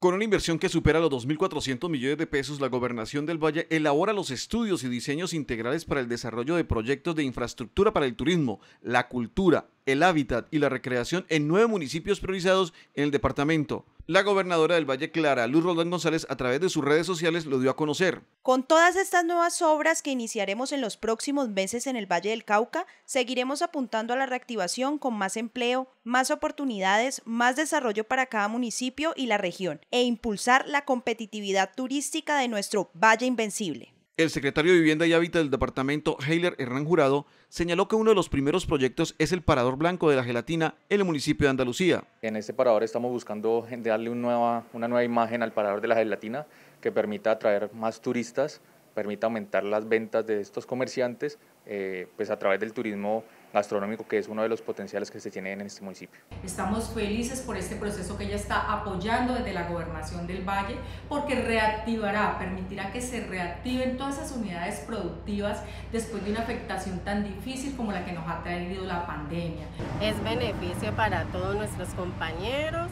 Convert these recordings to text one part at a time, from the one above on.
Con una inversión que supera los 2.400 millones de pesos, la Gobernación del Valle elabora los estudios y diseños integrales para el desarrollo de proyectos de infraestructura para el turismo, la cultura, el hábitat y la recreación en nueve municipios priorizados en el departamento. La gobernadora del Valle Clara, Luz Roldán González, a través de sus redes sociales lo dio a conocer. Con todas estas nuevas obras que iniciaremos en los próximos meses en el Valle del Cauca, seguiremos apuntando a la reactivación con más empleo, más oportunidades, más desarrollo para cada municipio y la región, e impulsar la competitividad turística de nuestro Valle Invencible. El secretario de Vivienda y Hábitat del departamento, Heiler Hernán Jurado, señaló que uno de los primeros proyectos es el parador blanco de la gelatina en el municipio de Andalucía. En este parador estamos buscando darle una nueva, imagen al parador de la gelatina que permita atraer más turistas, permita aumentar las ventas de estos comerciantes eh, pues a través del turismo gastronómico, que es uno de los potenciales que se tiene en este municipio. Estamos felices por este proceso que ella está apoyando desde la gobernación del Valle, porque reactivará, permitirá que se reactiven todas esas unidades productivas después de una afectación tan difícil como la que nos ha traído la pandemia. Es beneficio para todos nuestros compañeros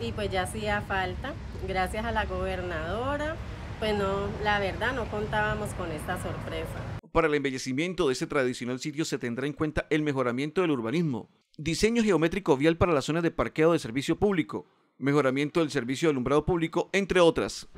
y pues ya hacía falta, gracias a la gobernadora, pues no, la verdad no contábamos con esta sorpresa para el embellecimiento de ese tradicional sitio se tendrá en cuenta el mejoramiento del urbanismo, diseño geométrico vial para las zonas de parqueo de servicio público, mejoramiento del servicio de alumbrado público, entre otras.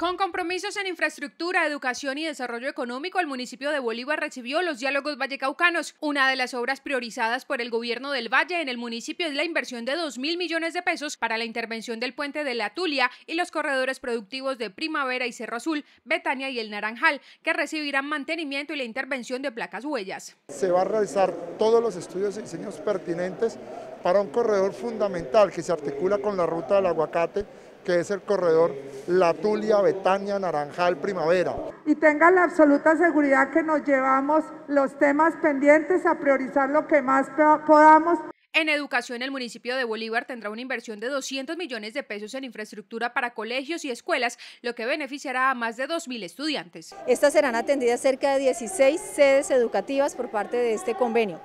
Con compromisos en infraestructura, educación y desarrollo económico, el municipio de Bolívar recibió los diálogos vallecaucanos. Una de las obras priorizadas por el gobierno del Valle en el municipio es la inversión de 2 mil millones de pesos para la intervención del puente de la Tulia y los corredores productivos de Primavera y Cerro Azul, Betania y el Naranjal, que recibirán mantenimiento y la intervención de placas huellas. Se va a realizar todos los estudios y diseños pertinentes para un corredor fundamental que se articula con la ruta del aguacate que es el corredor La Tulia, Betania, Naranjal, Primavera. Y tenga la absoluta seguridad que nos llevamos los temas pendientes a priorizar lo que más podamos. En educación, el municipio de Bolívar tendrá una inversión de 200 millones de pesos en infraestructura para colegios y escuelas, lo que beneficiará a más de 2.000 estudiantes. Estas serán atendidas cerca de 16 sedes educativas por parte de este convenio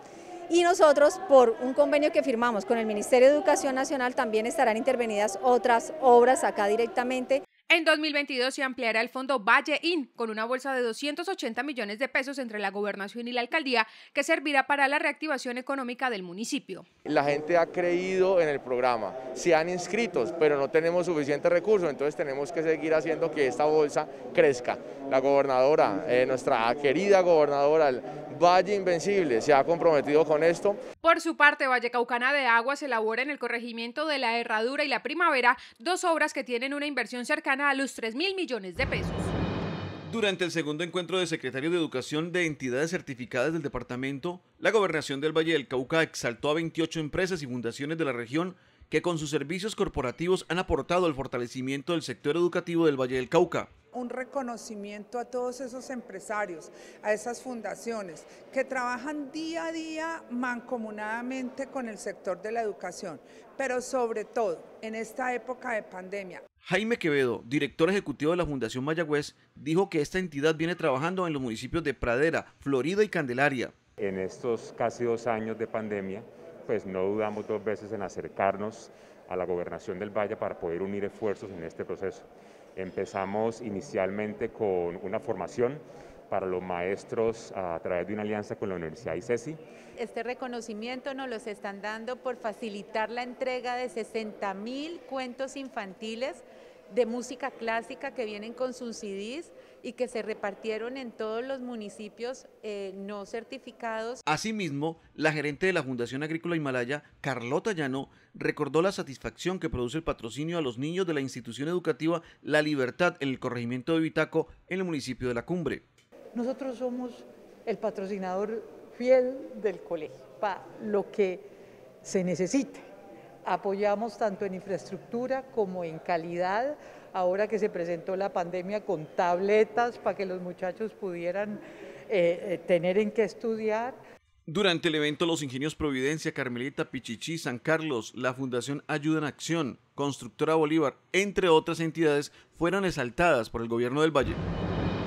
y nosotros por un convenio que firmamos con el Ministerio de Educación Nacional también estarán intervenidas otras obras acá directamente. En 2022 se ampliará el fondo Valle In con una bolsa de 280 millones de pesos entre la gobernación y la alcaldía que servirá para la reactivación económica del municipio. La gente ha creído en el programa, se han inscrito pero no tenemos suficientes recursos, entonces tenemos que seguir haciendo que esta bolsa crezca. La gobernadora, eh, nuestra querida gobernadora Valle Invencible se ha comprometido con esto. Por su parte, Vallecaucana de Aguas elabora en el corregimiento de la Herradura y la Primavera dos obras que tienen una inversión cercana a los 3 mil millones de pesos. Durante el segundo encuentro de secretarios de Educación de entidades certificadas del departamento, la Gobernación del Valle del Cauca exaltó a 28 empresas y fundaciones de la región que con sus servicios corporativos han aportado al fortalecimiento del sector educativo del Valle del Cauca. Un reconocimiento a todos esos empresarios, a esas fundaciones que trabajan día a día mancomunadamente con el sector de la educación, pero sobre todo en esta época de pandemia. Jaime Quevedo, director ejecutivo de la Fundación Mayagüez, dijo que esta entidad viene trabajando en los municipios de Pradera, Florida y Candelaria. En estos casi dos años de pandemia, pues no dudamos dos veces en acercarnos a la gobernación del Valle para poder unir esfuerzos en este proceso. Empezamos inicialmente con una formación para los maestros a través de una alianza con la Universidad ICESI. Este reconocimiento nos lo están dando por facilitar la entrega de 60 mil cuentos infantiles de música clásica que vienen con sus CDs y que se repartieron en todos los municipios eh, no certificados. Asimismo, la gerente de la Fundación Agrícola Himalaya, Carlota Llano, recordó la satisfacción que produce el patrocinio a los niños de la institución educativa La Libertad en el corregimiento de Vitaco, en el municipio de La Cumbre. Nosotros somos el patrocinador fiel del colegio para lo que se necesite apoyamos tanto en infraestructura como en calidad. Ahora que se presentó la pandemia con tabletas para que los muchachos pudieran eh, eh, tener en qué estudiar. Durante el evento, los ingenios Providencia, Carmelita, Pichichi, San Carlos, la Fundación Ayuda en Acción, Constructora Bolívar, entre otras entidades, fueron exaltadas por el gobierno del Valle.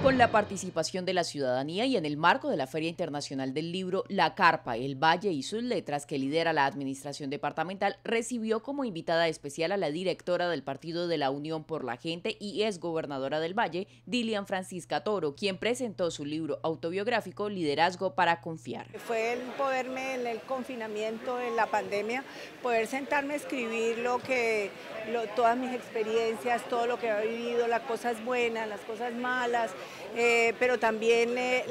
Con la participación de la ciudadanía y en el marco de la Feria Internacional del Libro La Carpa, el Valle y sus Letras, que lidera la Administración Departamental, recibió como invitada especial a la directora del Partido de la Unión por la Gente y ex gobernadora del Valle, Dilian Francisca Toro, quien presentó su libro autobiográfico Liderazgo para Confiar. Fue el poderme en el confinamiento, en la pandemia, poder sentarme a escribir lo que, todas mis experiencias, todo lo que he vivido, las cosas buenas, las cosas malas eh, pero también eh,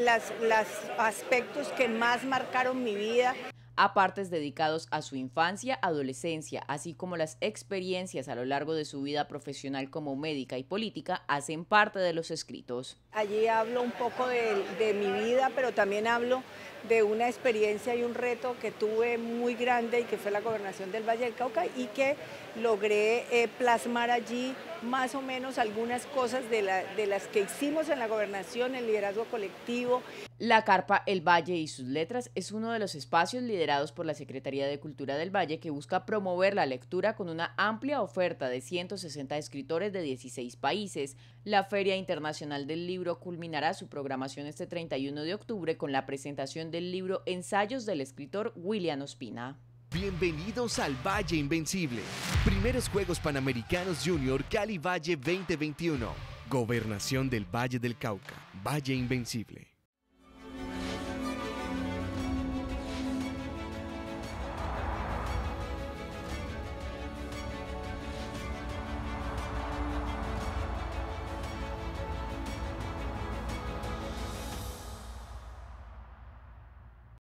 los aspectos que más marcaron mi vida apartes dedicados a su infancia, adolescencia, así como las experiencias a lo largo de su vida profesional como médica y política, hacen parte de los escritos. Allí hablo un poco de, mi vida, pero también hablo de una experiencia y un reto que tuve muy grande y que fue la gobernación del Valle del Cauca y que logré eh, plasmar allí más o menos algunas cosas de las que hicimos en la gobernación, el liderazgo colectivo. La Carpa El Valle y sus letras es uno de los espacios liderados por la Secretaría de Cultura del Valle que busca promover la lectura con una amplia oferta de 160 escritores de 16 países. La Feria Internacional del Libro culminará su programación este 31 de octubre con la presentación del libro Ensayos del escritor William Ospina. Bienvenidos al Valle Invencible. Primeros Juegos Panamericanos Junior Cali Valle 2021. Gobernación del Valle del Cauca. Valle Invencible.